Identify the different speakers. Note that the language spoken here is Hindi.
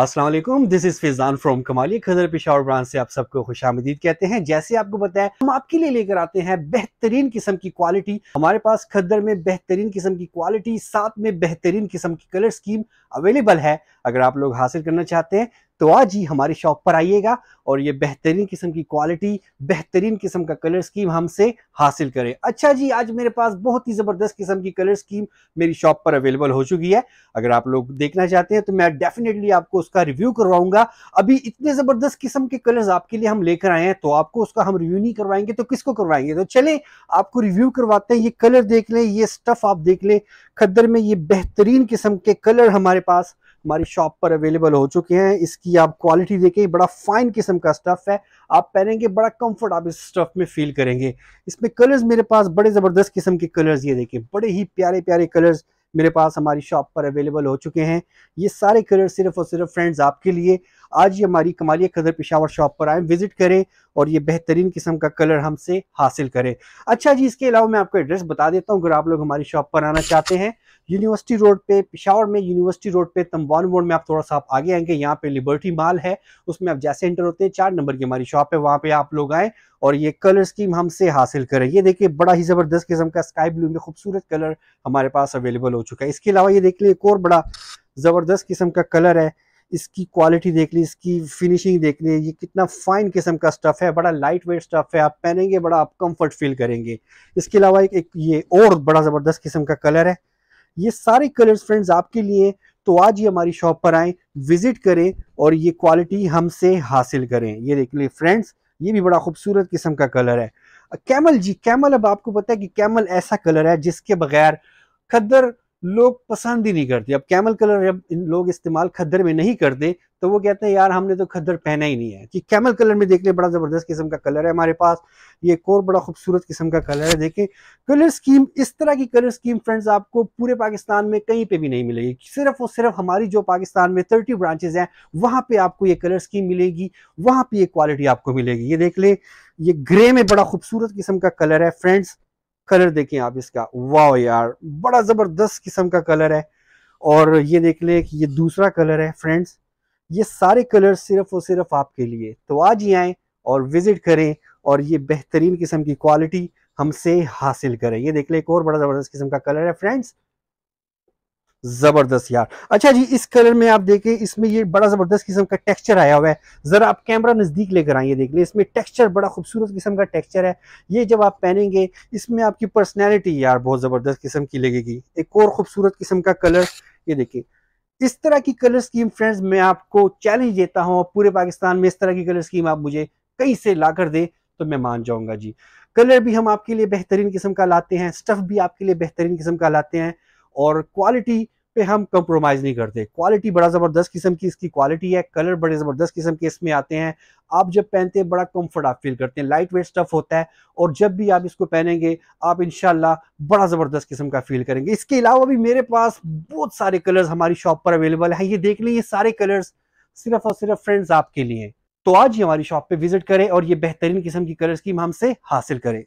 Speaker 1: Aslam this is Fizan from Kamali Khajar Peshawar branch से आप सबको खुश आमदीद कहते हैं जैसे आपको बताया हम आपके लिए लेकर आते हैं बेहतरीन किस्म की क्वालिटी हमारे पास खद्दर में बेहतरीन किस्म की क्वालिटी साथ में बेहतरीन किस्म की कलर स्कीम अवेलेबल है अगर आप लोग हासिल करना चाहते हैं तो आज ही हमारी शॉप पर आइएगा और ये बेहतरीन किस्म की क्वालिटी बेहतरीन किस्म का कलर स्कीम हमसे हासिल करें अच्छा जी आज मेरे पास बहुत ही ज़बरदस्त किस्म की कलर स्कीम मेरी शॉप पर अवेलेबल हो चुकी है अगर आप लोग देखना चाहते हैं तो मैं डेफिनेटली आपको उसका रिव्यू करवाऊंगा अभी इतने ज़बरदस्त किस्म के कलर्स आपके लिए हम लेकर आए हैं तो आपको उसका हम रिव्यू नहीं करवाएंगे तो किसको करवाएंगे तो चले आपको रिव्यू करवाते हैं ये कलर देख लें ये स्टफ़ आप देख लें खद्दर में ये बेहतरीन किस्म के कलर हमारे पास हमारी शॉप पर अवेलेबल हो चुके हैं इसकी आप क्वालिटी देखें बड़ा फाइन किस्म का स्टफ़ है आप पहनेंगे बड़ा कंफर्ट आप इस स्टफ़ में फील करेंगे इसमें कलर्स मेरे पास बड़े ज़बरदस्त किस्म के कलर्स ये देखें बड़े ही प्यारे प्यारे कलर्स मेरे पास हमारी शॉप पर अवेलेबल हो चुके हैं ये सारे कलर सिर्फ और सिर्फ फ्रेंड्स आपके लिए आज ये हमारी कमालिया कदर पिशावर शॉप पर आए विजिट करें और ये बेहतरीन किस्म का कलर हमसे हासिल करें अच्छा जी इसके अलावा मैं आपको एड्रेस बता देता हूँ अगर आप लोग हमारी शॉप पर आना चाहते हैं यूनिवर्सिटी रोड पे पिशावर में यूनिवर्सिटी रोड पे तम्बान मोड़ में आप थोड़ा सा आप आगे आएंगे यहाँ पे लिबर्टी माल है उसमें आप जैसे एंटर होते हैं चार नंबर की हमारी शॉप है वहाँ पे आप लोग आए और ये कलर स्कीम हमसे हासिल करें ये देखिए बड़ा ही ज़बरदस्त किस्म का स्काई ब्लू में खूबसूरत कलर हमारे पास अवेलेबल हो चुका है इसके अलावा ये देख लें एक और बड़ा ज़बरदस्त किस्म का कलर है इसकी क्वालिटी देख ली इसकी फिनिशिंग देख ली ये कितना फाइन किस्म का स्टफ़ है बड़ा लाइट वेट स्टफ़ है आप पहनेंगे बड़ा आप कंफर्ट फील करेंगे इसके अलावा एक, एक ये और बड़ा ज़बरदस्त किस्म का कलर है ये सारे कलर्स फ्रेंड्स आपके लिए तो आज ही हमारी शॉप पर आए विज़िट करें और ये क्वालिटी हमसे हासिल करें ये देख ली फ्रेंड्स ये भी बड़ा खूबसूरत किस्म का कलर है कैमल जी कैमल अब आपको पता है कि कैमल ऐसा कलर है जिसके बगैर खद्दर लोग पसंद ही नहीं करते अब कैमल कलर जब इन लोग इस्तेमाल खद्दर में नहीं करते तो वो कहते हैं यार हमने तो खद्दर पहना ही नहीं है कि कैमल कलर में देख ले बड़ा ज़बरदस्त किस्म का कलर है हमारे पास ये एक और बड़ा खूबसूरत किस्म का कलर है देखें कलर स्कीम इस तरह की कलर स्कीम फ्रेंड्स आपको पूरे पाकिस्तान में कहीं पर भी नहीं मिलेगी सिर्फ और सिर्फ हमारी जो पाकिस्तान में थर्टी ब्रांचेज हैं वहाँ पर आपको ये कलर स्कीम मिलेगी वहाँ पर ये क्वालिटी आपको मिलेगी ये देख ले ये ग्रे में बड़ा खूबसूरत किस्म का कलर है फ्रेंड्स कलर देखें आप इसका वाह यार बड़ा ज़बरदस्त किस्म का कलर है और ये देख लें कि ये दूसरा कलर है फ्रेंड्स ये सारे कलर सिर्फ और सिर्फ आपके लिए तो आज ही आए और विज़िट करें और ये बेहतरीन किस्म की क्वालिटी हमसे हासिल करें ये देख लें एक और बड़ा ज़बरदस्त किस्म का कलर है फ्रेंड्स ज़बरदस्त यार अच्छा जी इस कलर में आप देखें इसमें ये बड़ा ज़बरदस्त किस्म का टेक्सचर आया हुआ है ज़रा आप कैमरा नज़दीक लेकर आइए देख लें इसमें टेक्सचर बड़ा खूबसूरत किस्म का टेक्सचर है ये जब आप पहनेंगे इसमें आपकी पर्सनैलिटी यार बहुत ज़बरदस्त किस्म की लगेगी एक और खूबसूरत किस्म का कलर ये देखिए इस तरह की कलर स्कीम फ्रेंड्स मैं आपको चैलेंज देता हूँ पूरे पाकिस्तान में इस तरह की कलर स्कीम आप मुझे कहीं से ला कर दे तो मैं मान जाऊंगा जी कलर भी हम आपके लिए बेहतरीन किस्म का लाते हैं स्टफ़ भी आपके लिए बेहतरीन किस्म का लाते हैं और क्वालिटी पे हम कंप्रोमाइज़ नहीं करते क्वालिटी बड़ा ज़बरदस्त किस्म की इसकी क्वालिटी है कलर बड़े ज़बरदस्त किस्म के इसमें आते हैं आप जब पहनते हैं बड़ा कंफर्ट आप फील करते हैं लाइट वेट स्टफ़ होता है और जब भी आप इसको पहनेंगे आप इन बड़ा ज़बरदस्त किस्म का फील करेंगे इसके अलावा भी मेरे पास बहुत सारे कलर्स हमारी शॉप पर अवेलेबल हैं ये देख लें ये सारे कलर्स सिर्फ और सिर्फ फ्रेंड्स आपके लिए तो आज ही हमारी शॉप पे विजिट करें और ये बेहतरीन किस्म की कलर की हमसे हासिल करें